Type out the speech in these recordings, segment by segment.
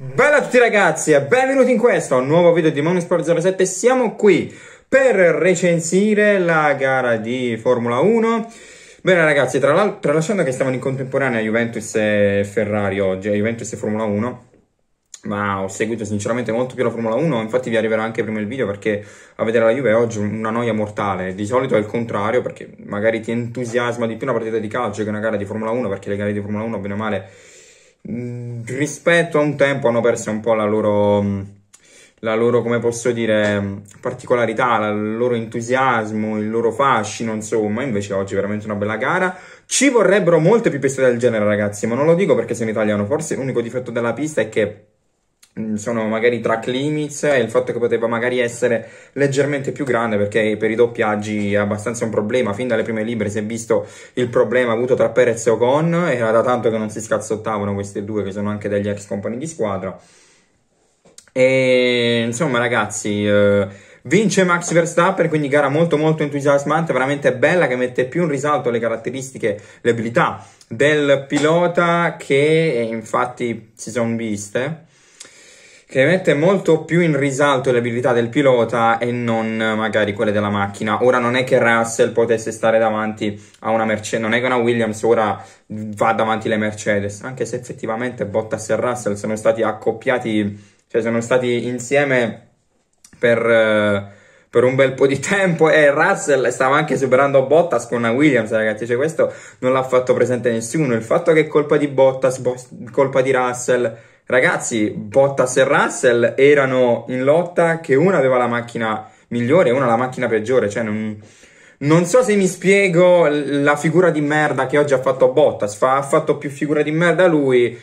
Bella a tutti ragazzi e benvenuti in questo nuovo video di Monosport 07 Siamo qui per recensire la gara di Formula 1 Bene ragazzi, tra tralasciando che stavano in contemporanea Juventus e Ferrari oggi, Juventus e Formula 1 ma ho seguito sinceramente molto più la Formula 1, infatti vi arriverà anche prima il video perché a vedere la Juve oggi è una noia mortale, di solito è il contrario perché magari ti entusiasma di più una partita di calcio che una gara di Formula 1 perché le gare di Formula 1 bene o male Mm, rispetto a un tempo hanno perso un po' la loro, mm, la loro, come posso dire, mm, particolarità, il loro entusiasmo, il loro fascino, insomma, invece oggi è veramente una bella gara. Ci vorrebbero molte più piste del genere, ragazzi, ma non lo dico perché sono italiano, forse l'unico difetto della pista è che Mm, sono magari track limits e il fatto che poteva magari essere leggermente più grande perché per i doppiaggi è abbastanza un problema fin dalle prime libre si è visto il problema avuto tra Perez e Ocon era da tanto che non si scazzottavano questi due che sono anche degli ex compagni di squadra e insomma ragazzi eh, Vince Max Verstappen, quindi gara molto molto entusiasmante, veramente bella che mette più in risalto le caratteristiche, le abilità del pilota che eh, infatti si sono viste che mette molto più in risalto le abilità del pilota e non eh, magari quelle della macchina. Ora non è che Russell potesse stare davanti a una Mercedes, non è che una Williams ora va davanti alle Mercedes, anche se effettivamente Bottas e Russell sono stati accoppiati, cioè sono stati insieme per eh, per un bel po' di tempo e Russell stava anche superando Bottas con una Williams ragazzi cioè questo non l'ha fatto presente nessuno il fatto che è colpa di Bottas colpa di Russell Ragazzi, Bottas e Russell erano in lotta che una aveva la macchina migliore e una la macchina peggiore, cioè non, non so se mi spiego la figura di merda che oggi ha fatto Bottas, fa, ha fatto più figura di merda lui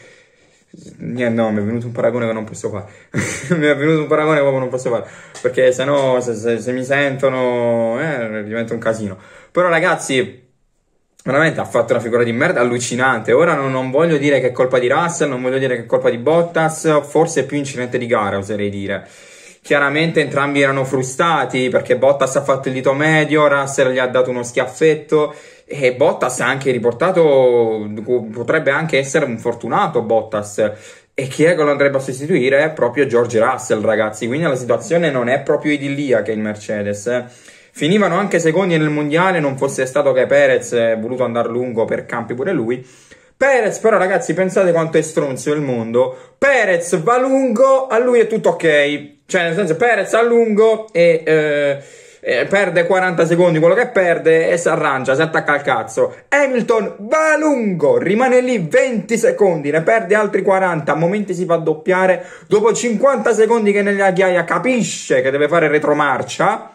Niente, no, mi è venuto un paragone che non posso fare. mi è venuto un paragone che proprio non posso fare. Perché sennò, se no, se, se, mi sentono, eh, diventa un casino. Però, ragazzi, veramente ha fatto una figura di merda allucinante. Ora non, non, voglio dire che è colpa di Russell, non voglio dire che è colpa di Bottas, forse più incidente di gara, oserei dire. Chiaramente entrambi erano frustati perché Bottas ha fatto il dito medio, Russell gli ha dato uno schiaffetto e Bottas ha anche riportato, potrebbe anche essere un fortunato Bottas. E chi è che lo andrebbe a sostituire proprio George Russell, ragazzi. Quindi la situazione non è proprio idilliaca in Mercedes. Eh. Finivano anche secondi nel mondiale, non fosse stato che Perez è voluto andare lungo per campi pure lui. Perez, però, ragazzi, pensate quanto è stronzo il mondo. Perez va lungo, a lui è tutto ok. Cioè, nel senso, Perez a lungo e. Eh, eh perde 40 secondi quello che perde e si arrangia, si attacca al cazzo. Hamilton va lungo, rimane lì 20 secondi, ne perde altri 40, a momenti si fa doppiare, dopo 50 secondi che nella ghiaia capisce che deve fare retromarcia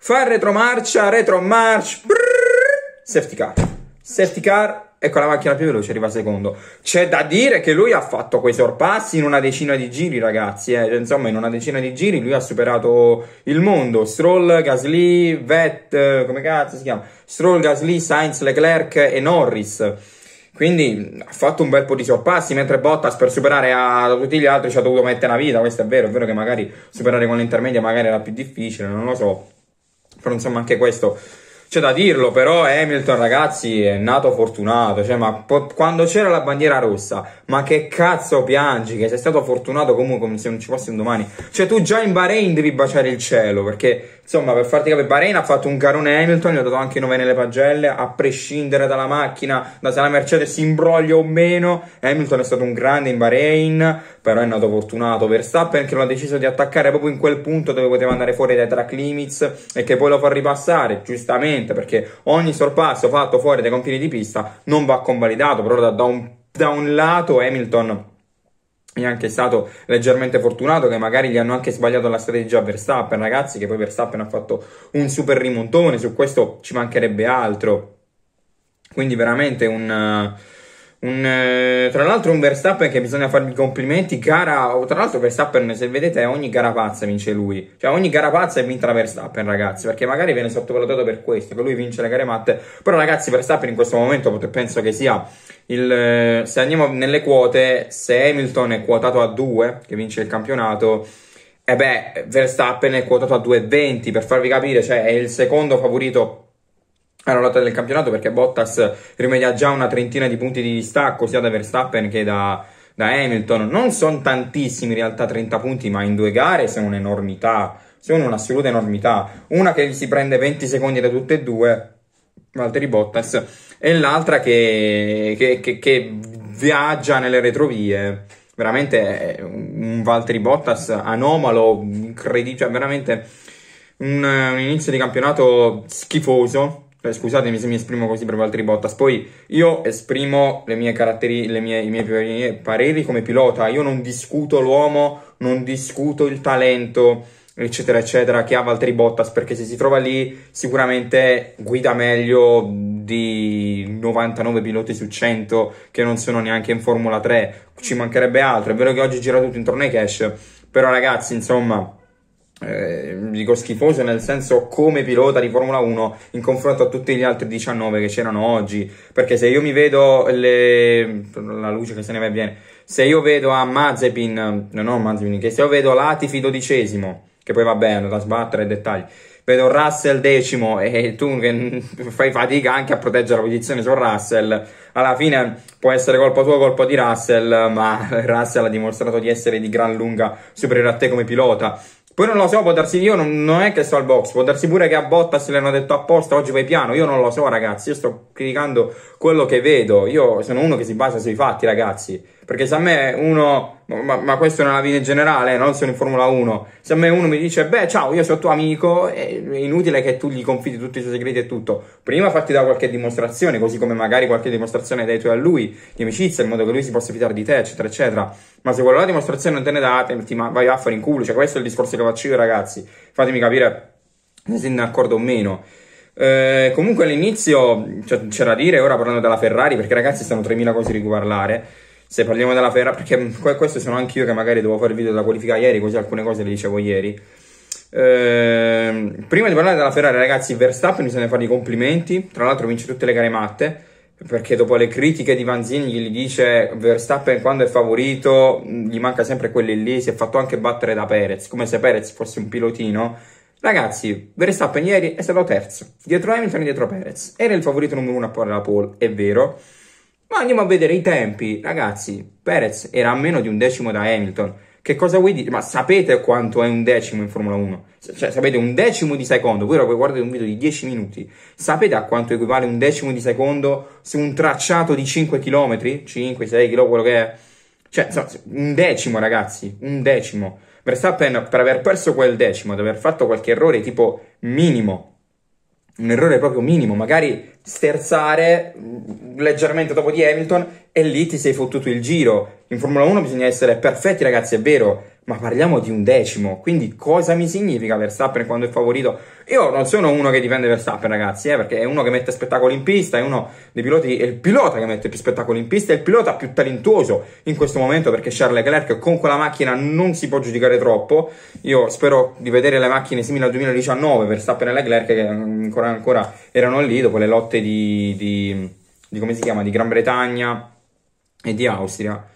Fa retromarcia, retromarcia. Brrr, safety car. Safety car ecco la macchina più veloce arriva secondo c'è da dire che lui ha fatto quei sorpassi in una decina di giri ragazzi eh. insomma in una decina di giri lui ha superato il mondo Stroll, Gasly, Vett eh, come cazzo si chiama Stroll, Gasly, Sainz, Leclerc e Norris quindi ha fatto un bel po' di sorpassi mentre Bottas per superare a tutti gli altri ci ha dovuto mettere una vita questo è vero è vero che magari superare con l'intermedia magari era più difficile non lo so però insomma anche questo c'è da dirlo, però Hamilton, ragazzi, è nato fortunato. Cioè, ma po- quando c'era la bandiera rossa, ma che cazzo piangi? Che sei stato fortunato comunque come se non ci fosse un domani. Cioè, tu già in Bahrain devi baciare il cielo, perché, insomma, per farti capire, Bahrain ha fatto un carone Hamilton, gli ha dato anche nove nelle pagelle, a prescindere dalla macchina, da se la Mercedes si imbroglia o meno. Hamilton è stato un grande in Bahrain, però è nato fortunato. Verstappen che lo ha deciso di attaccare proprio in quel punto dove poteva andare fuori dai track limits e che poi lo fa ripassare, giustamente assolutamente, perché ogni sorpasso fatto fuori dai confini di pista non va convalidato, però da, da, un, da un lato Hamilton è anche stato leggermente fortunato che magari gli hanno anche sbagliato la strategia a Verstappen, ragazzi, che poi Verstappen ha fatto un super rimontone, su questo ci mancherebbe altro. Quindi veramente un... Uh, un, eh, tra l'altro un Verstappen che bisogna fargli complimenti, gara, tra l'altro Verstappen se vedete ogni gara pazza vince lui, cioè ogni gara pazza è vinta da Verstappen ragazzi, perché magari viene sottovalutato per questo, che lui vince le gare matte, però ragazzi Verstappen in questo momento penso che sia il, eh, se andiamo nelle quote, se Hamilton è quotato a 2, che vince il campionato, e eh beh Verstappen è quotato a 2,20 per farvi capire, cioè è il secondo favorito alla lotta del campionato perché Bottas rimedia già una trentina di punti di distacco sia da Verstappen che da, da Hamilton. Non sono tantissimi in realtà 30 punti, ma in due gare sono un'enormità, sono un'assoluta enormità. Una che si prende 20 secondi da tutte e due, Valtteri Bottas, e l'altra che, che, che, che viaggia nelle retrovie. Veramente un Valtteri Bottas anomalo, incredibile, cioè veramente un, un inizio di campionato schifoso cioè, scusatemi se mi esprimo così per Valtteri Bottas. Poi io esprimo le mie caratteristiche, le mie, i miei pareri come pilota. Io non discuto l'uomo, non discuto il talento, eccetera, eccetera, che ha Valtteri Bottas. Perché se si trova lì, sicuramente guida meglio di 99 piloti su 100 che non sono neanche in Formula 3. Ci mancherebbe altro. È vero che oggi gira tutto intorno ai cash. Però, ragazzi, insomma eh, dico schifoso nel senso come pilota di Formula 1 in confronto a tutti gli altri 19 che c'erano oggi perché se io mi vedo le... la luce che se ne va bene se io vedo a Mazepin no no Mazepin che se io vedo Latifi dodicesimo che poi va bene da sbattere dettagli vedo Russell decimo e tu che fai fatica anche a proteggere la posizione su Russell alla fine può essere colpa tua o colpa di Russell ma Russell ha dimostrato di essere di gran lunga superiore a te come pilota poi non lo so, può darsi, io non, non è che sto al box, può darsi pure che a Bottas le hanno detto apposta oggi vai piano, io non lo so ragazzi, io sto criticando quello che vedo, io sono uno che si basa sui fatti ragazzi. Perché se a me uno, ma, ma questo è una vita in generale, non solo in Formula 1, se a me uno mi dice, beh ciao, io sono tuo amico, è inutile che tu gli confidi tutti i suoi segreti e tutto. Prima fatti da qualche dimostrazione, così come magari qualche dimostrazione dai tuoi a lui, di amicizia, in modo che lui si possa fidare di te, eccetera, eccetera. Ma se quella dimostrazione non te ne date, ti vai a fare in culo, cioè questo è il discorso che faccio io ragazzi. Fatemi capire se siete d'accordo o meno. Eh, comunque all'inizio cioè, c'era da dire, ora parlando della Ferrari, perché ragazzi stanno 3.000 cose di cui parlare se parliamo della Ferrari, perché questo sono anch'io che magari devo fare il video della qualifica ieri, così alcune cose le dicevo ieri. Ehm, prima di parlare della Ferrari, ragazzi, Verstappen bisogna fargli complimenti. Tra l'altro, vince tutte le gare matte. Perché dopo le critiche di Vanzini gli dice Verstappen quando è favorito gli manca sempre quelli lì, si è fatto anche battere da Perez, come se Perez fosse un pilotino. Ragazzi, Verstappen ieri è stato terzo, dietro Hamilton e dietro Perez. Era il favorito numero uno a porre la pole, è vero, ma andiamo a vedere i tempi, ragazzi. Perez era a meno di un decimo da Hamilton. Che cosa vuoi dire? Ma sapete quanto è un decimo in Formula 1? Cioè, sapete un decimo di secondo? Voi ora guardate un video di 10 minuti. Sapete a quanto equivale un decimo di secondo su un tracciato di 5 km? 5, 6 km, quello che è. Cioè, un decimo, ragazzi. Un decimo. Verstappen, per aver perso quel decimo, ad aver fatto qualche errore tipo minimo un errore proprio minimo, magari sterzare mm, leggermente dopo di Hamilton e lì ti sei fottuto il giro. In Formula 1 bisogna essere perfetti, ragazzi, è vero, ma parliamo di un decimo, quindi cosa mi significa Verstappen quando è favorito? Io non sono uno che difende Verstappen, ragazzi, eh, perché è uno che mette spettacoli in pista, è uno dei piloti, è il pilota che mette più spettacoli in pista, è il pilota più talentuoso in questo momento perché Charles Leclerc con quella macchina non si può giudicare troppo. Io spero di vedere le macchine simili al 2019, Verstappen e Leclerc che mm, ancora, ancora erano lì dopo le lotte di, di, di come si chiama, di Gran Bretagna e di Austria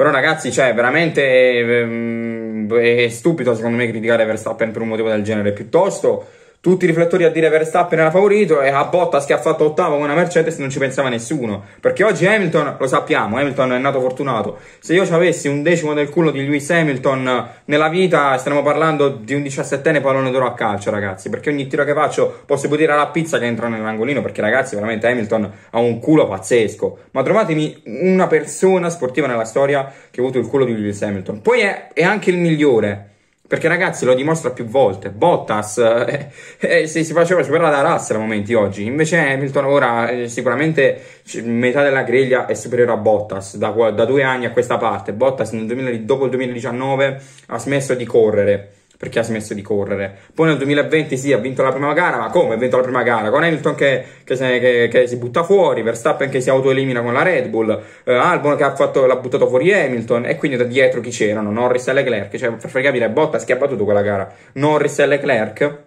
però ragazzi, cioè, veramente è, ehm, è stupido secondo me criticare Verstappen per un motivo del genere, piuttosto tutti i riflettori a dire Verstappen era favorito e a Bottas che ha fatto ottavo con una Mercedes non ci pensava nessuno perché oggi Hamilton, lo sappiamo, Hamilton è nato fortunato se io ci avessi un decimo del culo di Lewis Hamilton nella vita stiamo parlando di un diciassettenne pallone d'oro a calcio ragazzi perché ogni tiro che faccio posso dire alla pizza che entra nell'angolino perché ragazzi veramente Hamilton ha un culo pazzesco ma trovatemi una persona sportiva nella storia che ha avuto il culo di Lewis Hamilton poi è, è anche il migliore perché ragazzi lo dimostra più volte. Bottas eh, eh, eh si, si, faceva superare da Russell a momenti oggi. Invece Hamilton ora eh, sicuramente metà della griglia è superiore a Bottas da, da due anni a questa parte. Bottas 2000, dopo il 2019 ha smesso di correre perché ha smesso di correre. Poi nel 2020 sì, ha vinto la prima gara, ma come ha vinto la prima gara? Con Hamilton che, che, se, che, che si butta fuori, Verstappen che si autoelimina con la Red Bull, eh, Albon che fatto, l'ha buttato fuori Hamilton e quindi da dietro chi c'erano? Norris e Leclerc, cioè per capire Bottas che ha battuto quella gara, Norris e Leclerc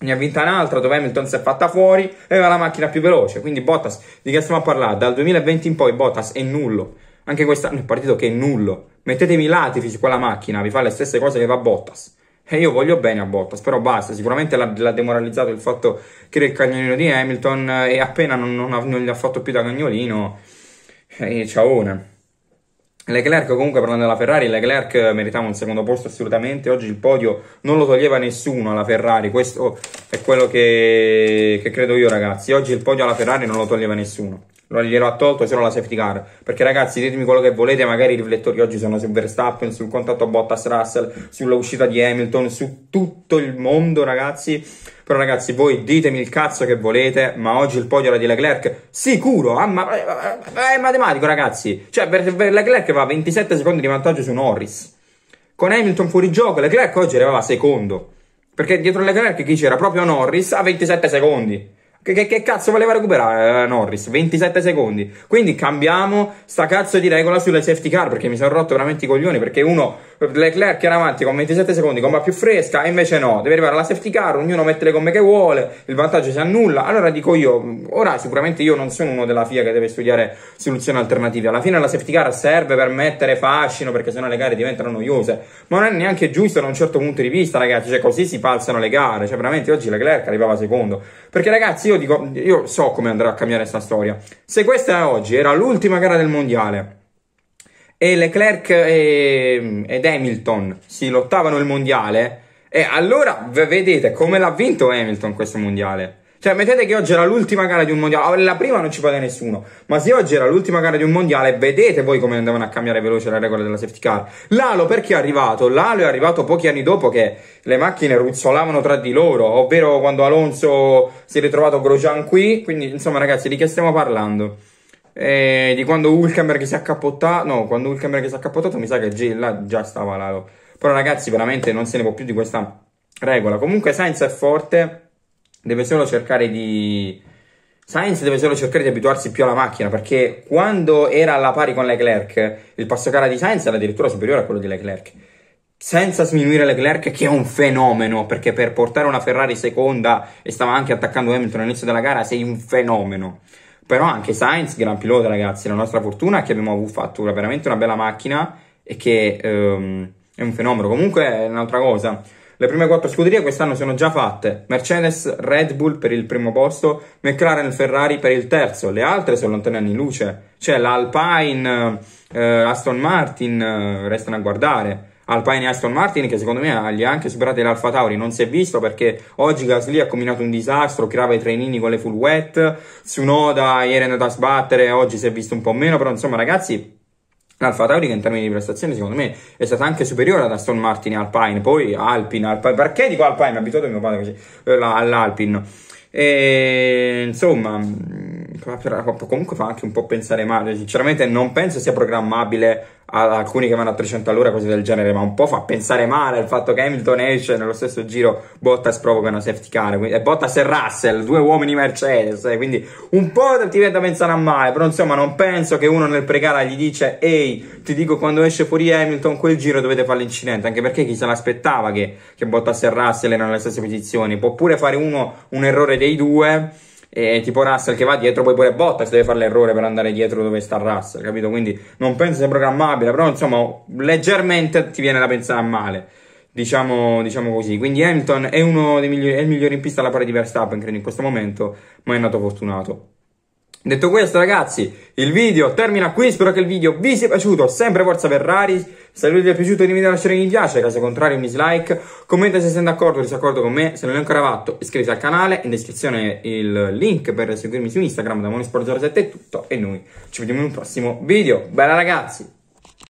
ne ha vinta un'altra dove Hamilton si è fatta fuori e aveva la macchina più veloce. Quindi Bottas, di che stiamo a parlare? Dal 2020 in poi Bottas è nullo. Anche quest'anno è partito che è nullo. Mettetemi l'atifici con quella macchina, vi fa le stesse cose che fa Bottas. E io voglio bene a Bottas, però basta, sicuramente l'ha, l'ha demoralizzato il fatto che era il cagnolino di Hamilton eh, e appena non, non, ha, non gli ha fatto più da cagnolino, e eh, ciaone. Leclerc comunque parlando della Ferrari, Leclerc meritava un secondo posto assolutamente, oggi il podio non lo toglieva nessuno alla Ferrari, questo è quello che, che credo io ragazzi, oggi il podio alla Ferrari non lo toglieva nessuno non glielo ha tolto se non la safety car. Perché ragazzi, ditemi quello che volete, magari i riflettori oggi sono su Verstappen, sul contatto Bottas Russell, sulla uscita di Hamilton, su tutto il mondo, ragazzi. Però ragazzi, voi ditemi il cazzo che volete, ma oggi il podio era di Leclerc, sicuro, ah, ma, eh, eh, è matematico ragazzi. Cioè, Leclerc va 27 secondi di vantaggio su Norris. Con Hamilton fuori gioco, Leclerc oggi arrivava secondo. Perché dietro Leclerc chi c'era? Proprio Norris a 27 secondi. Che, che, che, cazzo voleva recuperare eh, Norris? 27 secondi. Quindi cambiamo sta cazzo di regola sulle safety car perché mi sono rotto veramente i coglioni perché uno, Leclerc era avanti con 27 secondi, gomma più fresca, e invece no, deve arrivare alla safety car, ognuno mette le gomme che vuole, il vantaggio si annulla. Allora dico io, ora sicuramente io non sono uno della FIA che deve studiare soluzioni alternative. Alla fine la safety car serve per mettere fascino perché sennò le gare diventano noiose. Ma non è neanche giusto da un certo punto di vista, ragazzi, cioè così si falsano le gare. Cioè veramente oggi Leclerc arrivava secondo. Perché ragazzi io dico, io so come andrà a cambiare questa storia. Se questa oggi era l'ultima gara del mondiale e Leclerc e, ed Hamilton si lottavano il mondiale, e allora vedete come l'ha vinto Hamilton questo mondiale. Cioè, mettete che oggi era l'ultima gara di un mondiale, la prima non ci paga nessuno, ma se oggi era l'ultima gara di un mondiale, vedete voi come andavano a cambiare veloce la regola della safety car. L'alo perché è arrivato? L'alo è arrivato pochi anni dopo che le macchine ruzzolavano tra di loro, ovvero quando Alonso si è ritrovato Grosjean qui, quindi insomma ragazzi, di che stiamo parlando? Eh, di quando Hulkenberg si è accappottato, no, quando Hulkenberg si è accappottato mi sa che G, là già stava l'alo. Però ragazzi, veramente non se ne può più di questa regola. Comunque Sainz è forte deve solo cercare di... Sainz deve solo cercare di abituarsi più alla macchina perché quando era alla pari con Leclerc il passo gara di Sainz era addirittura superiore a quello di Leclerc senza sminuire Leclerc che è un fenomeno perché per portare una Ferrari seconda e stava anche attaccando Hamilton all'inizio della gara sei un fenomeno però anche Sainz gran pilota ragazzi la nostra fortuna è che abbiamo fatto veramente una bella macchina e che um, è un fenomeno comunque è un'altra cosa le prime quattro scuderie quest'anno sono già fatte. Mercedes, Red Bull per il primo posto, McLaren e Ferrari per il terzo. Le altre sono lontane anni luce. C'è l'Alpine, eh, Aston Martin, eh, restano a guardare. Alpine e Aston Martin che secondo me li ha anche superati l'Alfa Tauri, non si è visto perché oggi Gasly ha combinato un disastro, creava i trainini con le full wet, Tsunoda ieri è andato a sbattere, oggi si è visto un po' meno, però insomma ragazzi Alfa Tauri che in termini di prestazioni secondo me è stata anche superiore ad Aston Martin e Alpine, poi Alpine, Alpine, perché dico Alpine? Mi abituato mio padre così, all'Alpine. E, insomma, comunque fa anche un po' pensare male. Sinceramente, non penso sia programmabile ad alcuni che vanno a 300 all'ora, cose del genere, ma un po' fa pensare male il fatto che Hamilton esce nello stesso giro. Bottas provoca una safety car, quindi, e Bottas e Russell, due uomini Mercedes. Eh, quindi un po' ti viene da pensare a male, però insomma, non penso che uno nel pregara gli dice: Ehi, ti dico quando esce fuori Hamilton, quel giro dovete fare l'incidente. Anche perché chi se l'aspettava che, che Bottas e Russell erano nelle stesse posizioni, può pure fare uno un errore dei due e tipo Russell che va dietro, poi pure Bottas deve fare l'errore per andare dietro dove sta Russell, capito? Quindi non penso sia programmabile, però insomma, leggermente ti viene da pensare male. Diciamo, diciamo così, quindi Hamilton è uno dei migliori, è il migliore in pista alla pari di Verstappen, credo in questo momento, ma è nato fortunato. Detto questo, ragazzi, il video termina qui. Spero che il video vi sia piaciuto. Sempre forza Ferrari. Se il video vi è piaciuto non a lasciare un mi piace, caso contrario un dislike, commenta se siete d'accordo o disaccordo con me, se non l'hai ancora fatto iscriviti al canale, in descrizione il link per seguirmi su Instagram da Monisport07 è tutto e noi ci vediamo in un prossimo video. Bella ragazzi!